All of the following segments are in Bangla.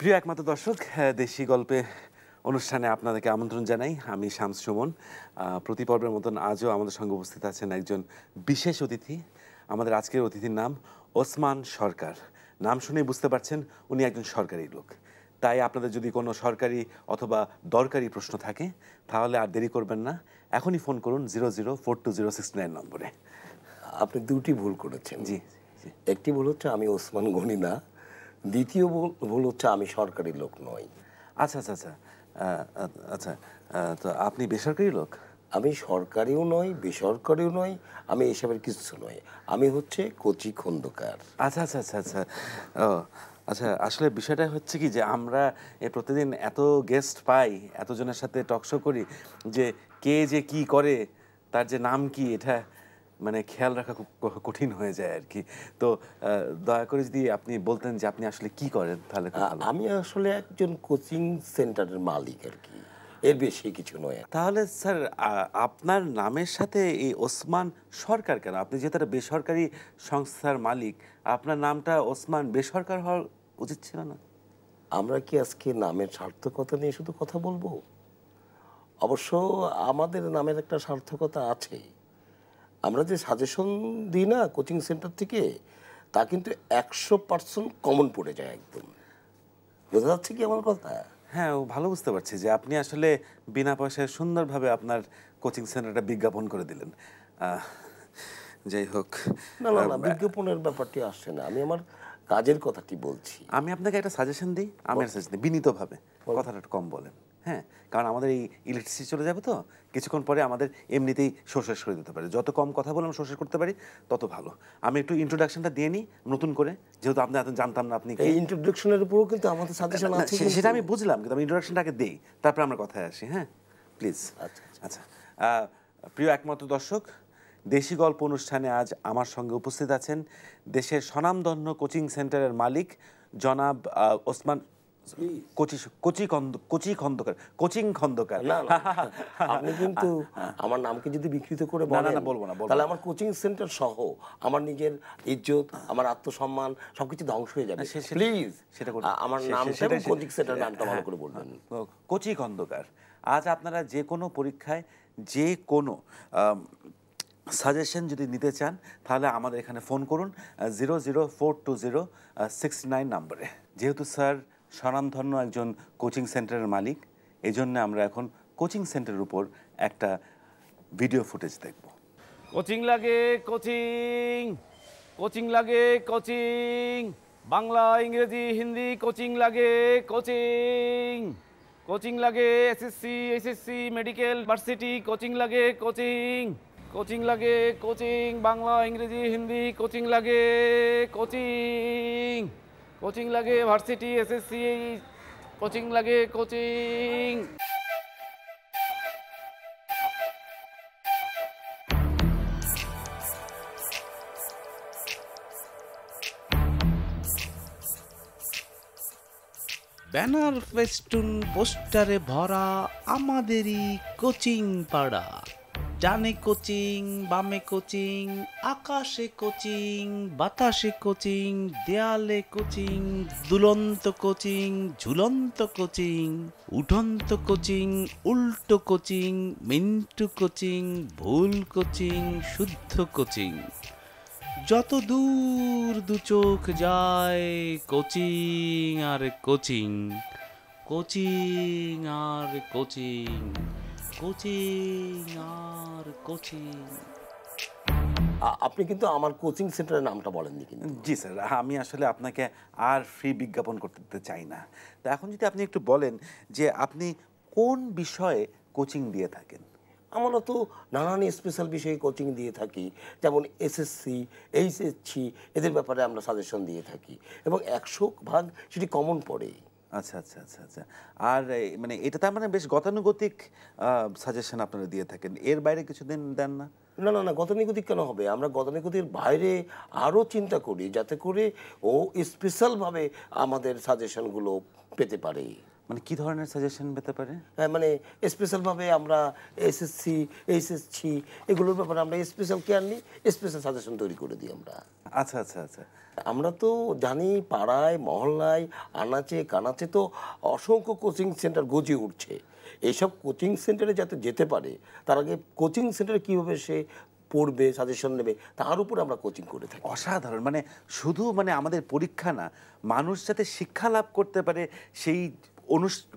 প্রিয় একমাত্র দর্শক দেশি গল্পে অনুষ্ঠানে আপনাদেরকে আমন্ত্রণ জানাই আমি শামস সুমন প্রতি পর্বের মতন আজও আমাদের সঙ্গে উপস্থিত আছেন একজন বিশেষ অতিথি আমাদের আজকের অতিথির নাম ওসমান সরকার নাম শুনেই বুঝতে পারছেন উনি একজন সরকারি লোক তাই আপনাদের যদি কোনো সরকারি অথবা দরকারি প্রশ্ন থাকে তাহলে আর দেরি করবেন না এখনই ফোন করুন zero zero four two zero six nine নম্বরে আপনি দুটি ভুল করেছেন জি একটি ভুল হচ্ছে আমি ওসমান গনি না দ্বিতীয় ভুল হচ্ছে আমি সরকারি লোক নই আচ্ছা আচ্ছা আচ্ছা আচ্ছা তো আপনি বেসরকারি লোক আমি সরকারিও নই বেসরকারিও নই আমি এসবের কিছু নই আমি হচ্ছে কচি খন্দকার আচ্ছা আচ্ছা আচ্ছা আচ্ছা ও আচ্ছা আসলে বিষয়টা হচ্ছে কি যে আমরা এ প্রতিদিন এত গেস্ট পাই এতজনের সাথে টকশো করি যে কে যে কি করে তার যে নাম কি এটা মানে খেয়াল রাখা খুব কঠিন হয়ে যায় আর কি তো দয়া করে যদি আপনি বলতেন যে আপনি আসলে কি করেন তাহলে আমি আসলে একজন কোচিং সেন্টারের মালিক আর কি এর বেশি কিছু নয় তাহলে স্যার আপনার নামের সাথে এই ওসমান সরকার কেন আপনি যেহেতু একটা বেসরকারি সংস্থার মালিক আপনার নামটা ওসমান বেসরকার হওয়ার উচিত ছিল না আমরা কি আজকে নামের সার্থকতা নিয়ে শুধু কথা বলবো অবশ্য আমাদের নামের একটা সার্থকতা আছেই আমরা যে সাজেশন দিই না কোচিং সেন্টার থেকে তা কিন্তু একশো পার্সেন্ট কমন পড়ে যায় একদম বোঝা যাচ্ছে কি আমার কথা হ্যাঁ ও ভালো বুঝতে পারছি যে আপনি আসলে বিনা পয়সায় সুন্দরভাবে আপনার কোচিং সেন্টারটা বিজ্ঞাপন করে দিলেন যাই হোক না না না বিজ্ঞাপনের ব্যাপারটি আসছে না আমি আমার কাজের কথাটি বলছি আমি আপনাকে একটা সাজেশন দিই আমি সাজেশন দিই বিনীতভাবে কথাটা কম বলেন হ্যাঁ কারণ আমাদের এই ইলেকট্রিসিটি চলে যাবে তো কিছুক্ষণ পরে আমাদের এমনিতেই শোষেস করে দিতে পারে যত কম কথা বলে আমরা শোষেস করতে পারি তত ভালো আমি একটু ইন্ট্রোডাকশনটা দিয়ে নিই নতুন করে যেহেতু আপনি এত জানতাম না আপনি এই ইন্ট্রোডাকশনের উপরও কিন্তু আমাদের সাজেশন আছে সেটা আমি বুঝলাম কিন্তু আমি ইন্ট্রোডাকশনটাকে আগে দেই তারপরে আমরা কথায় আসি হ্যাঁ প্লিজ আচ্ছা আচ্ছা, আচ্ছা প্রিয় একমাত্র দর্শক দেশি গল্প অনুষ্ঠানে আজ আমার সঙ্গে উপস্থিত আছেন দেশের স্বনামধন্য কোচিং সেন্টারের মালিক জনাব ওসমান কোচি কোচি খন্দ কোচি খন্দকার কোচিং খন্দকার আপনি কিন্তু আমার নামকে যদি বিকৃত করে বলেন না বলবো না তাহলে আমার কোচিং সেন্টার সহ আমার নিজের ইজ্জত আমার আত্মসম্মান সবকিছু ধ্বংস হয়ে যাবে প্লিজ সেটা আমার কোচিং সেন্টার নামটা ভালো করে বলবেন কোচি খন্দকার আজ আপনারা যে কোনো পরীক্ষায় যে কোনো সাজেশন যদি নিতে চান তাহলে আমাদের এখানে ফোন করুন zero zero four two zero six nine নাম্বারে যেহেতু স্যার স্বনামধন্য একজন কোচিং সেন্টারের মালিক এই জন্য আমরা এখন কোচিং সেন্টারের উপর একটা ভিডিও ফুটেজ দেখব কোচিং লাগে কোচিং কোচিং লাগে কোচিং বাংলা ইংরেজি হিন্দি কোচিং লাগে কোচিং কোচিং লাগে SSC SSC medical varsity coaching লাগে কোচিং কোচিং লাগে কোচিং বাংলা ইংরেজি হিন্দি কোচিং লাগে কোচিং কোচিং লাগে ভার্সিটি এসএসসি কোচিং লাগে কোচিং ব্যানার ফেস্টুন পোস্টারে ভরা আমাদেরই কোচিং পাড়া ডানে কোচিং বামে কোচিং আকাশে কোচিং বাতাসে কোচিং দেয়ালে কোচিং দুলন্ত কোচিং ঝুলন্ত কোচিং উঠন্ত কোচিং উল্টো কোচিং মিন্টু কোচিং ভুল কোচিং শুদ্ধ কোচিং যত দূর দু চোখ যায় কোচিং আর কোচিং কোচিং আর কোচিং কোচিং আর কোচিং আপনি কিন্তু আমার কোচিং সেন্টারের নামটা বলেননি কিন্তু জি স্যার আমি আসলে আপনাকে আর ফ্রি বিজ্ঞাপন করতে দিতে চাই না তা এখন যদি আপনি একটু বলেন যে আপনি কোন বিষয়ে কোচিং দিয়ে থাকেন আমরা তো নানান স্পেশাল বিষয়ে কোচিং দিয়ে থাকি যেমন এসএসসি এইচএসসি এদের ব্যাপারে আমরা সাজেশন দিয়ে থাকি এবং একশো ভাগ সেটি কমন পড়েই আচ্ছা আচ্ছা আচ্ছা আচ্ছা আর মানে এটা তার মানে বেশ গতানুগতিক সাজেশন আপনারা দিয়ে থাকেন এর বাইরে কিছু দিন দেন না না না না গতানুগতিক কেন হবে আমরা গতানুগতির বাইরে আরও চিন্তা করি যাতে করে ও স্পেশালভাবে আমাদের সাজেশনগুলো পেতে পারে মানে কি ধরনের সাজেশন পেতে পারে হ্যাঁ মানে স্পেশালভাবে আমরা এসএসসি এইচএসসি এগুলোর ব্যাপারে আমরা স্পেশাল কেয়ার নিই স্পেশাল সাজেশন তৈরি করে দিই আমরা আচ্ছা আচ্ছা আচ্ছা আমরা তো জানি পাড়ায় মহল্লায় আনাচে কানাচে তো অসংখ্য কোচিং সেন্টার গজিয়ে উঠছে এইসব কোচিং সেন্টারে যাতে যেতে পারে তার আগে কোচিং সেন্টারে কীভাবে সে পড়বে সাজেশন নেবে তার উপর আমরা কোচিং করে থাকি অসাধারণ মানে শুধু মানে আমাদের পরীক্ষা না মানুষ যাতে শিক্ষা লাভ করতে পারে সেই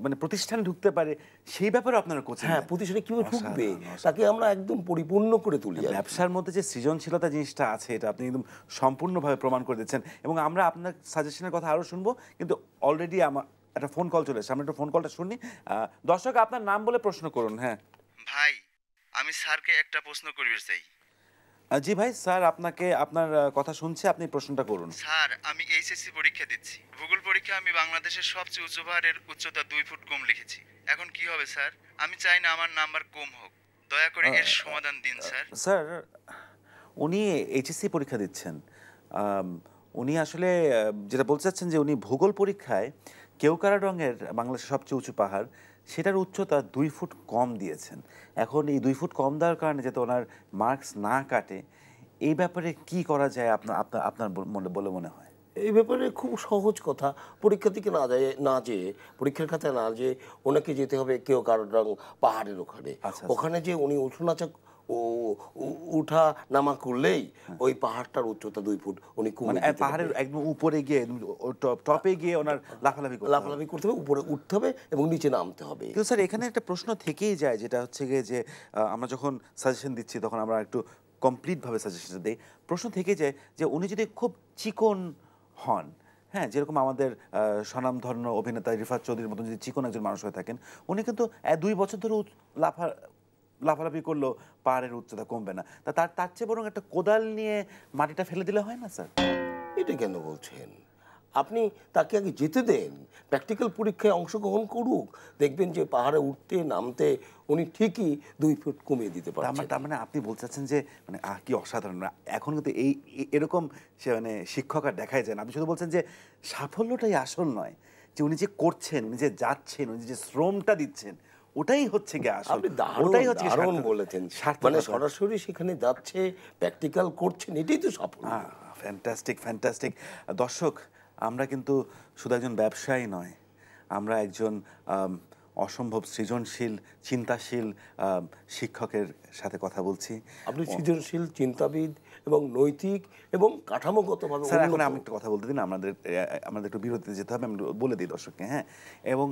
মানে প্রতিষ্ঠানে ঢুকতে পারে সেই ব্যাপারে আপনারা কোচ হ্যাঁ প্রতিষ্ঠানে কীভাবে ঢুকবে তাকে আমরা একদম পরিপূর্ণ করে তুলি ব্যবসার মধ্যে যে সৃজনশীলতা জিনিসটা আছে এটা আপনি একদম সম্পূর্ণভাবে প্রমাণ করে দিচ্ছেন এবং আমরা আপনার সাজেশনের কথা আরও শুনবো কিন্তু অলরেডি আমার একটা ফোন কল চলে এসে আমরা একটা ফোন কলটা শুনি দর্শক আপনার নাম বলে প্রশ্ন করুন হ্যাঁ ভাই আমি স্যারকে একটা প্রশ্ন করিবে চাই জি ভাই স্যার আপনাকে আপনার কথা শুনছে আপনি প্রশ্নটা করুন স্যার আমি এইচএসসি পরীক্ষা দিচ্ছি ভূগোল পরীক্ষা আমি বাংলাদেশের সবচেয়ে উঁচু পাহাড়ের উচ্চতা দুই ফুট কম লিখেছি এখন কি হবে স্যার আমি চাই না আমার নাম্বার কম হোক দয়া করে এর সমাধান দিন স্যার স্যার উনি এইচএসসি পরীক্ষা দিচ্ছেন উনি আসলে যেটা বলতে চাচ্ছেন যে উনি ভূগোল পরীক্ষায় কেউকারা রঙের বাংলাদেশের সবচেয়ে উঁচু পাহাড় সেটার উচ্চতা দুই ফুট কম দিয়েছেন এখন এই দুই ফুট কম দেওয়ার কারণে যাতে ওনার মার্কস না কাটে এই ব্যাপারে কি করা যায় আপনার আপনার আপনার বলে মনে হয় এই ব্যাপারে খুব সহজ কথা পরীক্ষা থেকে না যায় না যে পরীক্ষার খাতায় না যে ওনাকে যেতে হবে কেউ কারণ পাহাড়ের ওখানে আচ্ছা, আচ্ছা। ওখানে যে উনি উঠোনাচা উঠা নামা করলেই হ্যাঁ। ওই পাহাড়টার উচ্চতা দুই ফুট উনি মানে পাহাড়ের একদম উপরে গিয়ে টপে গিয়ে ওনার লাফালাফি লাফালাফি করতে হবে উপরে উঠতে হবে এবং নিচে নামতে হবে কিন্তু স্যার এখানে একটা প্রশ্ন থেকেই যায় যেটা হচ্ছে গিয়ে যে আমরা যখন সাজেশন দিচ্ছি তখন আমরা একটু কমপ্লিটভাবে সাজেশন দিই প্রশ্ন থেকে যায় যে উনি যদি খুব চিকন হন হ্যাঁ যেরকম আমাদের স্বনামধন্য অভিনেতা রিফাত চৌধুরীর মতন যদি চিকন একজন মানুষ হয়ে থাকেন উনি কিন্তু দুই বছর ধরে লাফা লাফালাফি করলো পাহাড়ের উচ্চতা কমবে না তা তার তার চেয়ে বরং একটা কোদাল নিয়ে মাটিটা ফেলে দিলে হয় না স্যার এটা কেন বলছেন আপনি তাকে আগে যেতে দেন প্র্যাকটিক্যাল পরীক্ষায় অংশগ্রহণ করুক দেখবেন যে পাহাড়ে উঠতে নামতে উনি ঠিকই দুই ফুট কমিয়ে দিতে মানে, পারেন তার মানে আপনি বলতে চাচ্ছেন যে মানে কি অসাধারণ মানে, এখন কিন্তু এই এরকম সে মানে শিক্ষক আর দেখাই যায় না আপনি শুধু বলছেন যে সাফল্যটাই আসল নয় যে উনি যে করছেন উনি যে যাচ্ছেন উনি যে শ্রমটা দিচ্ছেন ওটাই হচ্ছে গ্যাস ওটাই হচ্ছে দারুণ বলেছেন মানে সরাসরি সেখানে যাচ্ছে প্র্যাকটিক্যাল করছেন এটাই তো সফল ফ্যান্টাস্টিক ফ্যান্টাস্টিক দর্শক আমরা কিন্তু শুধু একজন ব্যবসায়ী নয় আমরা একজন অসম্ভব সৃজনশীল চিন্তাশীল শিক্ষকের সাথে কথা বলছি আপনি সৃজনশীল চিন্তাবিদ এবং নৈতিক এবং কাঠামোগতভাবে স্যার এখন আমি একটা কথা বলতে দিন আমাদের আমাদের একটু বিরতিতে যেতে হবে আমি বলে দিই দর্শককে হ্যাঁ এবং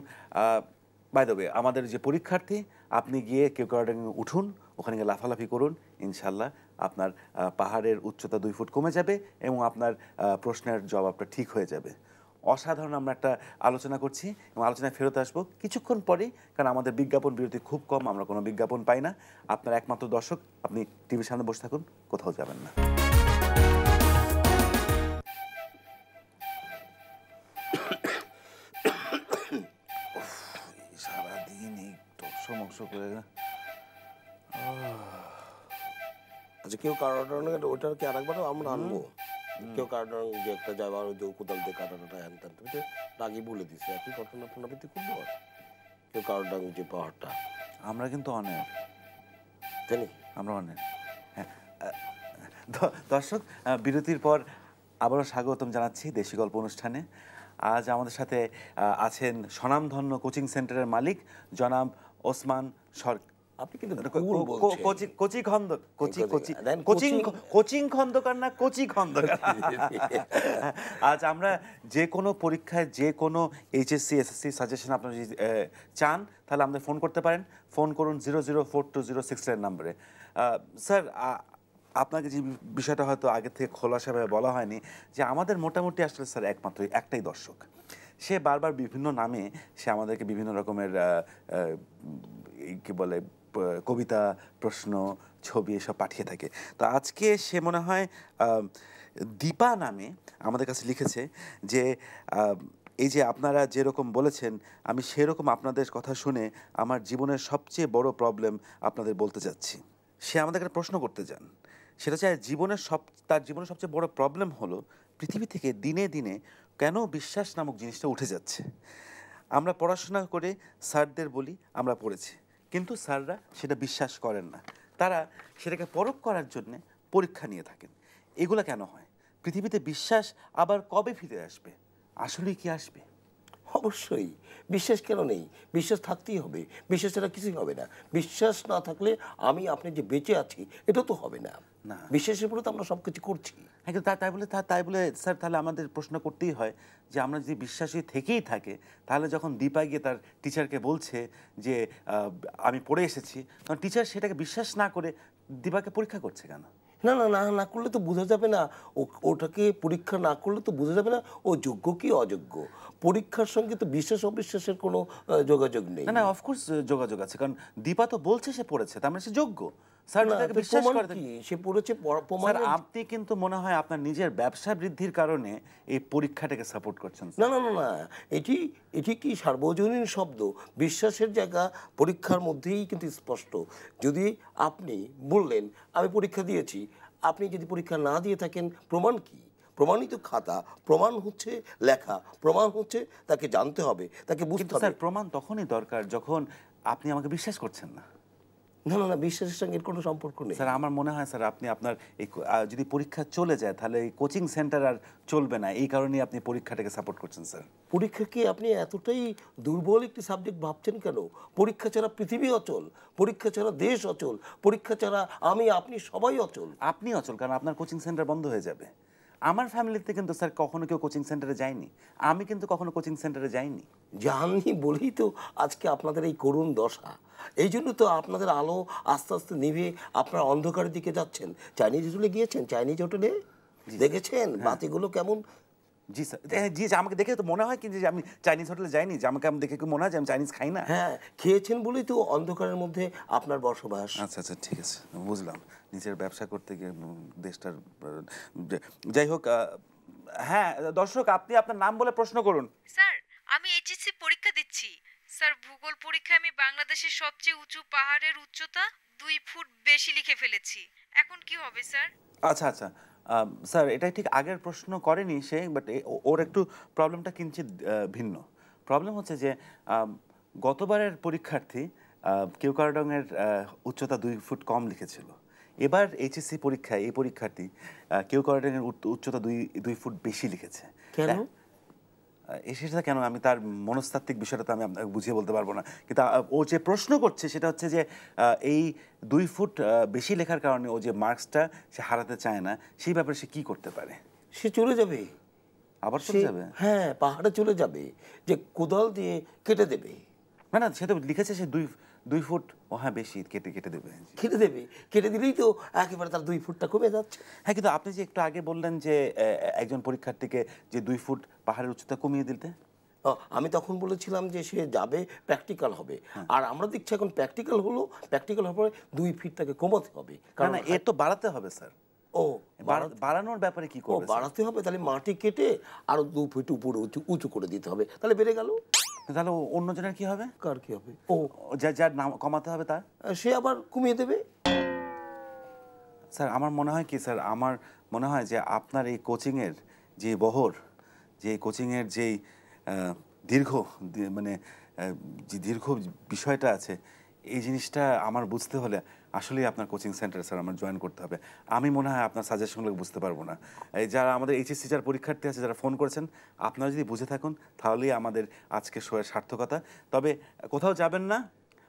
বাই আমাদের যে পরীক্ষার্থী আপনি গিয়ে কেউ গার্ডেনে উঠুন ওখানে গিয়ে লাফালাফি করুন ইনশাল্লাহ আপনার পাহাড়ের উচ্চতা দুই ফুট কমে যাবে এবং আপনার প্রশ্নের জবাবটা ঠিক হয়ে যাবে অসাধারণ আমরা একটা আলোচনা করছি এবং আলোচনায় ফেরত আসবো কিছুক্ষণ পরেই কারণ আমাদের বিজ্ঞাপন বিরতি খুব কম আমরা কোনো বিজ্ঞাপন পাই না আপনার একমাত্র দর্শক আপনি টিভির সামনে বসে থাকুন কোথাও যাবেন না করে আচ্ছা কেউ কারণ ওটার কি আর আরেকবার আমরা আনবো কেউ কারণ যে একটা যাবার ওই যে কোদাল দিয়ে কাটানোটা হ্যান ত্যান তুমি রাগি বলে দিছে একই ঘটনা পুনরাবৃত্তি করবো আর কেউ কারণ যে পাহাড়টা আমরা কিন্তু অনেক তাই আমরা অনেক হ্যাঁ দর্শক বিরতির পর আবারও স্বাগতম জানাচ্ছি দেশি গল্প অনুষ্ঠানে আজ আমাদের সাথে আছেন স্বনামধন্য কোচিং সেন্টারের মালিক জনাব ওসমান সরকার কিন্তু কোচি খন্দক কোচি কোচি কোচিং কোচিং খন্দকার না কোচি খন্দকার আজ আচ্ছা, আমরা যে কোনো পরীক্ষায় যে কোনো এইচএসসি এসএসসি সাজেশন আপনারা যদি চান তাহলে আমাদের ফোন করতে পারেন ফোন করুন zero zero four two zero six nine নাম্বারে স্যার আপনাকে যে বিষয়টা হয়তো আগে থেকে খোলাসাভাবে বলা হয়নি যে আমাদের মোটামুটি আসলে স্যার একমাত্রই একটাই দর্শক সে বারবার বিভিন্ন নামে সে আমাদেরকে বিভিন্ন রকমের কি বলে কবিতা প্রশ্ন ছবি এসব পাঠিয়ে থাকে তো আজকে সে মনে হয় দীপা নামে আমাদের কাছে লিখেছে যে এই যে আপনারা যেরকম বলেছেন আমি সেরকম আপনাদের কথা শুনে আমার জীবনের সবচেয়ে বড় প্রবলেম আপনাদের বলতে চাচ্ছি সে আমাদের একটা প্রশ্ন করতে যান সেটা চায় জীবনের সব তার জীবনের সবচেয়ে বড় প্রবলেম হলো পৃথিবী থেকে দিনে দিনে কেন বিশ্বাস নামক জিনিসটা উঠে যাচ্ছে আমরা পড়াশোনা করে স্যারদের বলি আমরা পড়েছি কিন্তু স্যাররা সেটা বিশ্বাস করেন না তারা সেটাকে পরখ করার জন্যে পরীক্ষা নিয়ে থাকেন এগুলো কেন হয় পৃথিবীতে বিশ্বাস আবার কবে ফিরে আসবে আসলেই কি আসবে অবশ্যই বিশ্বাস কেন নেই বিশ্বাস থাকতেই হবে বিশ্বাস ছাড়া কিছুই হবে না বিশ্বাস না থাকলে আমি আপনি যে বেঁচে আছি এটা তো হবে না বিশ্বাসের উপরে তো আমরা সব কিছু করছি হ্যাঁ কিন্তু তাই বলে তাই বলে স্যার তাহলে আমাদের প্রশ্ন করতেই হয় যে আমরা যদি বিশ্বাসী থেকেই থাকে তাহলে যখন দীপা গিয়ে তার টিচারকে বলছে যে আমি পড়ে এসেছি তখন টিচার সেটাকে বিশ্বাস না করে দীপাকে পরীক্ষা করছে কেন না না না না করলে তো বোঝা যাবে না ওটাকে পরীক্ষা না করলে তো বোঝা যাবে না ও যোগ্য কি অযোগ্য পরীক্ষার সঙ্গে তো বিশ্বাস অবিশ্বাসের কোনো যোগাযোগ নেই না না অফকোর্স যোগাযোগ আছে কারণ দীপা তো বলছে সে পড়েছে তার মানে সে যোগ্য আপনি কিন্তু মনে হয় আপনার নিজের ব্যবসা বৃদ্ধির কারণে এই পরীক্ষাটাকে সাপোর্ট করছেন না না না না এটি এটি কি সার্বজনীন শব্দ বিশ্বাসের জায়গা পরীক্ষার মধ্যেই কিন্তু স্পষ্ট যদি আপনি বললেন আমি পরীক্ষা দিয়েছি আপনি যদি পরীক্ষা না দিয়ে থাকেন প্রমাণ কি প্রমাণিত খাতা প্রমাণ হচ্ছে লেখা প্রমাণ হচ্ছে তাকে জানতে হবে তাকে বুঝতে হবে প্রমাণ তখনই দরকার যখন আপনি আমাকে বিশ্বাস করছেন না না না না বিশ্বাসের সঙ্গে এর কোনো সম্পর্ক নেই স্যার আমার মনে হয় স্যার আপনি আপনার এই যদি পরীক্ষা চলে যায় তাহলে এই কোচিং সেন্টার আর চলবে না এই কারণেই আপনি পরীক্ষাটাকে সাপোর্ট করছেন স্যার পরীক্ষা কি আপনি এতটাই দুর্বল একটি সাবজেক্ট ভাবছেন কেন পরীক্ষা ছাড়া পৃথিবী অচল পরীক্ষা ছাড়া দেশ অচল পরীক্ষা ছাড়া আমি আপনি সবাই অচল আপনি অচল কারণ আপনার কোচিং সেন্টার বন্ধ হয়ে যাবে আমার ফ্যামিলিতে কিন্তু স্যার কখনো কেউ কোচিং সেন্টারে যায়নি আমি কিন্তু কখনো কোচিং সেন্টারে যাইনি জানি বলেই তো আজকে আপনাদের এই করুণ দশা এই জন্য তো আপনাদের আলো আস্তে আস্তে নিভে আপনার অন্ধকারের দিকে যাচ্ছেন চাইনিজ হোটেলে গিয়েছেন চাইনিজ হোটেলে দেখেছেন হ্যাঁ। বাতিগুলো কেমন জি স্যার জি আমাকে দেখে তো মনে হয় কিন্তু যে আমি চাইনিজ হোটেলে যাইনি যে আমাকে আমি দেখে কি মনে হয় যে আমি চাইনিজ খাই না হ্যাঁ খেয়েছেন বলেই তো অন্ধকারের মধ্যে আপনার বসবাস আচ্ছা আচ্ছা ঠিক আছে বুঝলাম নিজের ব্যবসা করতে গিয়ে দেশটার যাই হোক হ্যাঁ দর্শক আপনি আপনার নাম বলে প্রশ্ন করুন স্যার আমি এইচএসসি পরীক্ষা দিচ্ছি স্যার ভূগোল পরীক্ষায় আমি বাংলাদেশের সবচেয়ে উঁচু পাহাড়ের উচ্চতা দুই ফুট বেশি লিখে ফেলেছি এখন কি হবে স্যার আচ্ছা আচ্ছা স্যার এটা ঠিক আগের প্রশ্ন করেনি সে বাট ওর একটু প্রবলেমটা কিঞ্চিত ভিন্ন প্রবলেম হচ্ছে যে গতবারের পরীক্ষার্থী কেউ কারডংয়ের উচ্চতা দুই ফুট কম লিখেছিল এবার এইচএসসি পরীক্ষায় এই পরীক্ষার্থী কেউ কারডংয়ের উচ্চতা দুই দুই ফুট বেশি লিখেছে কেন এসেছে কেন আমি তার মনস্তাত্ত্বিক বিষয়টা তো আমি আপনাকে বুঝিয়ে বলতে পারবো না কিন্তু ও যে প্রশ্ন করছে সেটা হচ্ছে যে এই দুই ফুট বেশি লেখার কারণে ও যে মার্কসটা সে হারাতে চায় না সেই ব্যাপারে সে কি করতে পারে সে চলে যাবে আবার চলে যাবে হ্যাঁ পাহাড়ে চলে যাবে যে কোদাল দিয়ে কেটে দেবে না না সে তো লিখেছে সে দুই দুই ফুট মহা হ্যাঁ, বেশি কেটে কেটে দেবে কেটে দেবে কেটে দিলেই তো একেবারে তার দুই ফুটটা কমে যাচ্ছে হ্যাঁ কিন্তু আপনি যে একটু আগে বললেন যে একজন পরীক্ষার্থীকে যে দুই ফুট পাহাড়ের উচ্চতা কমিয়ে দিতে আমি তখন বলেছিলাম যে সে যাবে প্র্যাকটিক্যাল হবে হ্যাঁ। আর আমরা দেখছি এখন প্র্যাকটিক্যাল হলো প্র্যাকটিক্যাল হওয়ার পরে দুই ফিট তাকে কমাতে হবে কারণ এর তো বাড়াতে হবে স্যার ও বাড়ানোর ব্যাপারে কি করবে বাড়াতে হবে তাহলে মাটি কেটে আরো দু ফিট উপরে উঁচু উঁচু করে দিতে হবে তাহলে বেড়ে গেল তাহলে অন্য জনের কি হবে কার কি হবে ও যার যার নাম কমাতে হবে তার সে আবার কমিয়ে দেবে স্যার আমার মনে হয় কি স্যার আমার মনে হয় যে আপনার এই কোচিংয়ের যে বহর যে কোচিংয়ের যেই দীর্ঘ মানে যে দীর্ঘ বিষয়টা আছে এই জিনিসটা আমার বুঝতে হলে আসলেই আপনার কোচিং সেন্টারে স্যার আমার জয়েন করতে হবে আমি মনে হয় আপনার সাজেশনগুলো বুঝতে পারবো না এই যারা আমাদের এইচএসসি যারা পরীক্ষার্থী আছে যারা ফোন করেছেন আপনারা যদি বুঝে থাকুন তাহলেই আমাদের আজকে শোয়ের সার্থকতা তবে কোথাও যাবেন না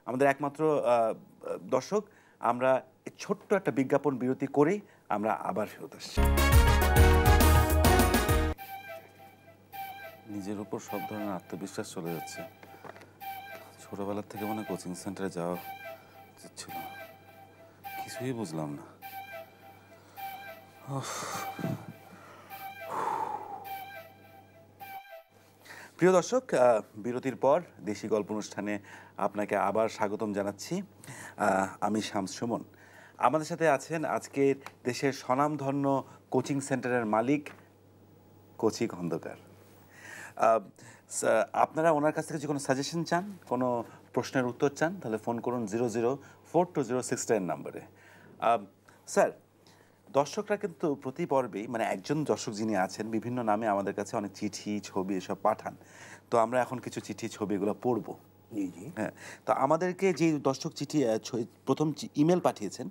আমাদের একমাত্র দর্শক আমরা ছোট্ট একটা বিজ্ঞাপন বিরতি করেই আমরা আবার ফেরত আসছি নিজের উপর সব ধরনের আত্মবিশ্বাস চলে যাচ্ছে ছোটোবেলার থেকে মনে কোচিং সেন্টারে যাওয়া ছিল না কিছুই বুঝলাম না প্রিয় দর্শক বিরতির পর দেশি গল্প অনুষ্ঠানে আপনাকে আবার স্বাগতম জানাচ্ছি আমি শামস সুমন আমাদের সাথে আছেন আজকের দেশের স্বনামধন্য কোচিং সেন্টারের মালিক কোচি খন্দকার আপনারা ওনার কাছ থেকে যে কোনো সাজেশন চান কোনো প্রশ্নের উত্তর চান তাহলে ফোন করুন zero zero four two zero six নাম্বারে স্যার দর্শকরা কিন্তু প্রতি পর্বেই মানে একজন দর্শক যিনি আছেন বিভিন্ন নামে আমাদের কাছে অনেক চিঠি ছবি এসব পাঠান তো আমরা এখন কিছু চিঠি ছবি এগুলো পড়ব হ্যাঁ তো আমাদেরকে যে দর্শক চিঠি প্রথম ইমেল পাঠিয়েছেন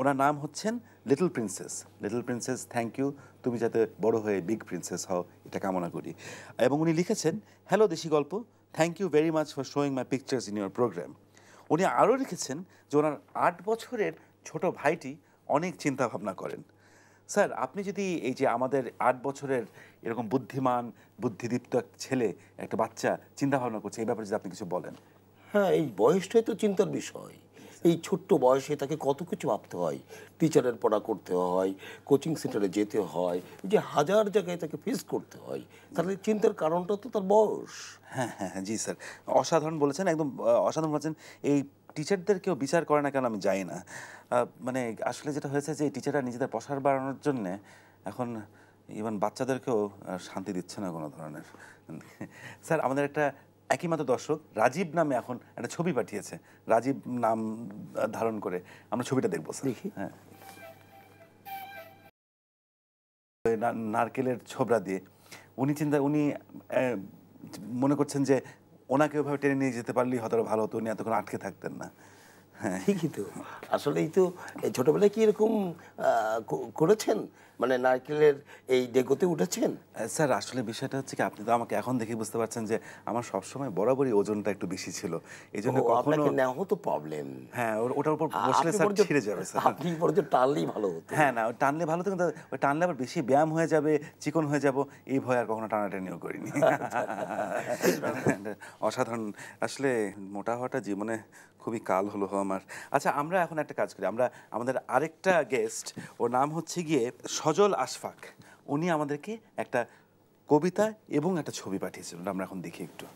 ওনার নাম হচ্ছেন little princess little princess thank you তুমি যাতে বড় হয়ে বিগ প্রিন্সেস হও এটা কামনা করি এবং উনি লিখেছেন hello Deshi Golpo thank you very much for showing my pictures in your program উনি আরও লিখেছেন যে ওনার আট বছরের ছোট ভাইটি অনেক চিন্তা ভাবনা করেন স্যার আপনি যদি এই যে আমাদের আট বছরের এরকম বুদ্ধিমান বুদ্ধিদীপ্ত এক ছেলে একটা বাচ্চা চিন্তা ভাবনা করছে এই ব্যাপারে যদি আপনি কিছু বলেন হ্যাঁ এই বয়সটাই তো চিন্তার বিষয় এই ছোট্ট বয়সে তাকে কত কিছু ভাবতে হয় টিচারের পড়া করতে হয় কোচিং সেন্টারে যেতে হয় যে হাজার জায়গায় তাকে ফেস করতে হয় তাহলে চিন্তার কারণটা তো তার বয়স হ্যাঁ হ্যাঁ, হ্যাঁ জি স্যার অসাধারণ বলেছেন একদম অসাধারণ বলেছেন এই টিচারদের কেউ বিচার করে না কেন আমি যাই না মানে আসলে যেটা হয়েছে যে টিচাররা নিজেদের প্রসার বাড়ানোর জন্যে এখন ইভেন বাচ্চাদেরকেও শান্তি দিচ্ছে না কোনো ধরনের স্যার আমাদের একটা একই মাত্র দর্শক রাজীব নামে এখন একটা ছবি পাঠিয়েছে রাজীব নাম ধারণ করে আমরা ছবিটা দেখবো দেখি হ্যাঁ নারকেলের ছোবরা দিয়ে উনি চিন্তা উনি মনে করছেন যে ওনাকে ওভাবে টেনে নিয়ে যেতে পারলেই হয়তো ভালো হতো উনি এতক্ষণ আটকে থাকতেন না হ্যাঁ ঠিকই তো আসলেই তো ছোটোবেলায় কি এরকম করেছেন মানে নারকেলের এই ডেগোতে উঠেছেন স্যার আসলে বিষয়টা হচ্ছে কি আপনি তো আমাকে এখন দেখে বুঝতে পারছেন যে আমার সবসময় বরাবরই ওজনটা একটু বেশি ছিল এই জন্য আপনাকে নেওয়া হতো প্রবলেম হ্যাঁ ওটার উপর বসলে স্যার ছিঁড়ে যাবে স্যার আপনি বরঞ্চ টানলেই ভালো হতো হ্যাঁ না টানলে ভালো তো কিন্তু ওই টানলে আবার বেশি ব্যায়াম হয়ে যাবে চিকন হয়ে যাব এই ভয় আর কখনো টানাটানিও করিনি অসাধারণ আসলে মোটা হওয়াটা জীবনে খুবই কাল হলো আমার আচ্ছা আমরা এখন একটা কাজ করি আমরা আমাদের আরেকটা গেস্ট ওর নাম হচ্ছে গিয়ে সজল আশফাক উনি আমাদেরকে একটা কবিতা এবং একটা ছবি পাঠিয়েছিলেন আমরা এখন দেখি একটু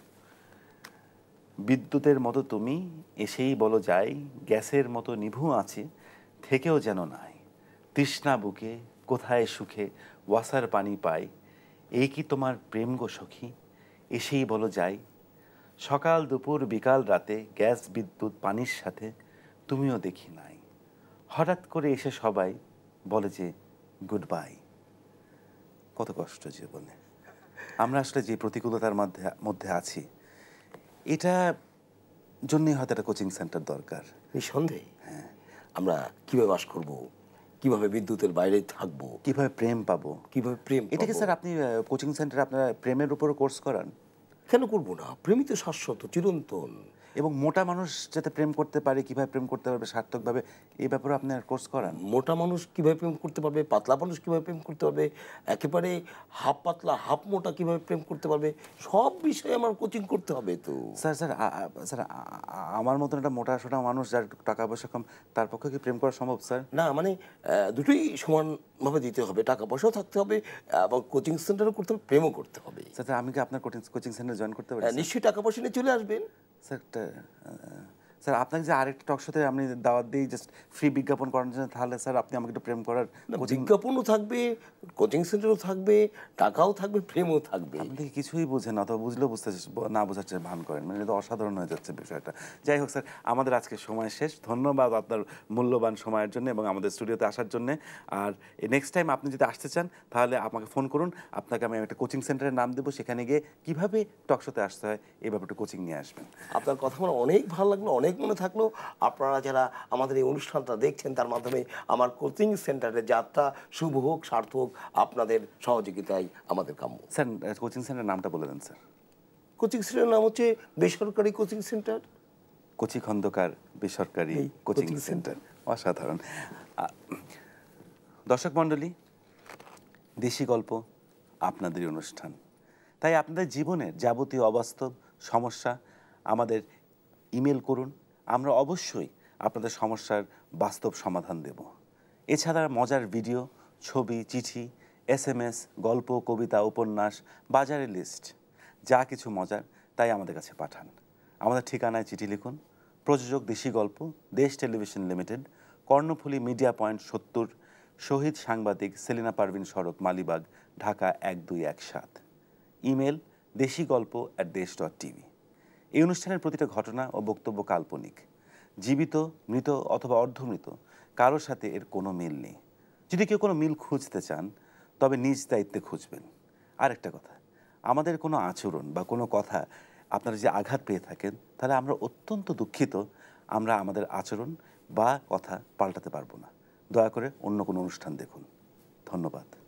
বিদ্যুতের মতো তুমি এসেই বলো যাই গ্যাসের মতো নিভু আছে থেকেও যেন নাই তৃষ্ণা বুকে কোথায় সুখে ওয়াসার পানি পাই এই কি তোমার প্রেম গো সখী এসেই বলো যাই সকাল দুপুর বিকাল রাতে গ্যাস বিদ্যুৎ পানির সাথে তুমিও দেখি নাই হঠাৎ করে এসে সবাই বলে যে গুড বাই কত কষ্ট জীবনে আমরা আসলে যে প্রতিকূলতার মধ্যে মধ্যে আছি এটা জন্যই হয়তো একটা কোচিং সেন্টার দরকার নিঃসন্দেহে হ্যাঁ আমরা কিভাবে বাস করব কিভাবে বিদ্যুতের বাইরে থাকব কিভাবে প্রেম পাবো কিভাবে প্রেম এটাকে স্যার আপনি কোচিং সেন্টারে আপনারা প্রেমের উপর কোর্স করান কেন করবো না প্রেমিত শাশ্বত চিরন্তন এবং মোটা মানুষ যাতে প্রেম করতে পারে কিভাবে প্রেম করতে পারবে সার্থকভাবে এই ব্যাপারে আপনি আর কোর্স করান মোটা মানুষ কিভাবে প্রেম করতে পারবে পাতলা মানুষ কিভাবে প্রেম করতে পারবে একেবারে হাফ পাতলা হাফ মোটা কিভাবে প্রেম করতে পারবে সব বিষয়ে আমার কোচিং করতে হবে তো স্যার স্যার স্যার আমার মতন একটা মোটা সোটা মানুষ যার টাকা পয়সা কম তার পক্ষে কি প্রেম করা সম্ভব স্যার না মানে দুটোই সমান ভাবে দিতে হবে টাকা পয়সাও থাকতে হবে এবং কোচিং সেন্টারও করতে হবে প্রেমও করতে হবে স্যার আমি কি আপনার কোচিং সেন্টার জয়েন করতে হ্যাঁ, পারি নিশ্চয়ই টাকা পয়সা নিয়ে চলে আসবেন স্যার স্যার আপনাকে যে আরেকটা টক শোতে আপনি দাওয়াত দিই জাস্ট ফ্রি বিজ্ঞাপন করার জন্য তাহলে স্যার আপনি আমাকে একটু প্রেম করার বিজ্ঞাপনও থাকবে কোচিং সেন্টারও থাকবে টাকাও থাকবে প্রেমও থাকবে আপনি থেকে কিছুই বোঝেন না অথবা বুঝলেও বুঝতে না বোঝার চেয়ে ভান করেন মানে অসাধারণ হয়ে যাচ্ছে বিষয়টা যাই হোক স্যার আমাদের আজকে সময় শেষ ধন্যবাদ আপনার মূল্যবান সময়ের জন্য এবং আমাদের স্টুডিওতে আসার জন্য আর নেক্সট টাইম আপনি যদি আসতে চান তাহলে আমাকে ফোন করুন আপনাকে আমি একটা কোচিং সেন্টারের নাম দেবো সেখানে গিয়ে কীভাবে টক শোতে আসতে হয় এই ব্যাপারটা কোচিং নিয়ে আসবেন আপনার কথা আমার অনেক ভালো লাগলো অনেক অনেক মনে থাকলেও আপনারা যারা আমাদের এই অনুষ্ঠানটা দেখছেন তার মাধ্যমে আমার কোচিং সেন্টারের যাত্রা শুভ হোক সার্থক আপনাদের সহযোগিতাই আমাদের কাম্য স্যার কোচিং সেন্টার নামটা বলে দেন স্যার কোচিং সেন্টারের নাম হচ্ছে বেসরকারি কোচিং সেন্টার কোচি খন্দকার বেসরকারি কোচিং সেন্টার অসাধারণ দর্শক মণ্ডলী দেশি গল্প আপনাদের অনুষ্ঠান তাই আপনাদের জীবনের যাবতীয় অবাস্তব সমস্যা আমাদের ইমেল করুন আমরা অবশ্যই আপনাদের সমস্যার বাস্তব সমাধান দেব এছাড়া মজার ভিডিও ছবি চিঠি এস এম এস গল্প কবিতা উপন্যাস বাজারের লিস্ট যা কিছু মজার তাই আমাদের কাছে পাঠান আমাদের ঠিকানায় চিঠি লিখুন প্রযোজক Deshi Golpo Desh television limited Karnaphuli media point সত্তর শহীদ সাংবাদিক সেলিনা পারভিন সড়ক মালিবাগ ঢাকা এক দুই এক সাত ইমেল দেশি গল্প অ্যাট দেশ ডট টিভি এই অনুষ্ঠানের প্রতিটা ঘটনা ও বক্তব্য কাল্পনিক জীবিত মৃত অথবা অর্ধমৃত কারোর সাথে এর কোনো মিল নেই যদি কেউ কোনো মিল খুঁজতে চান তবে নিজ দায়িত্বে খুঁজবেন আরেকটা কথা আমাদের কোনো আচরণ বা কোনো কথা আপনারা যে আঘাত পেয়ে থাকেন তাহলে আমরা অত্যন্ত দুঃখিত আমরা আমাদের আচরণ বা কথা পাল্টাতে পারবো না দয়া করে অন্য কোনো অনুষ্ঠান দেখুন ধন্যবাদ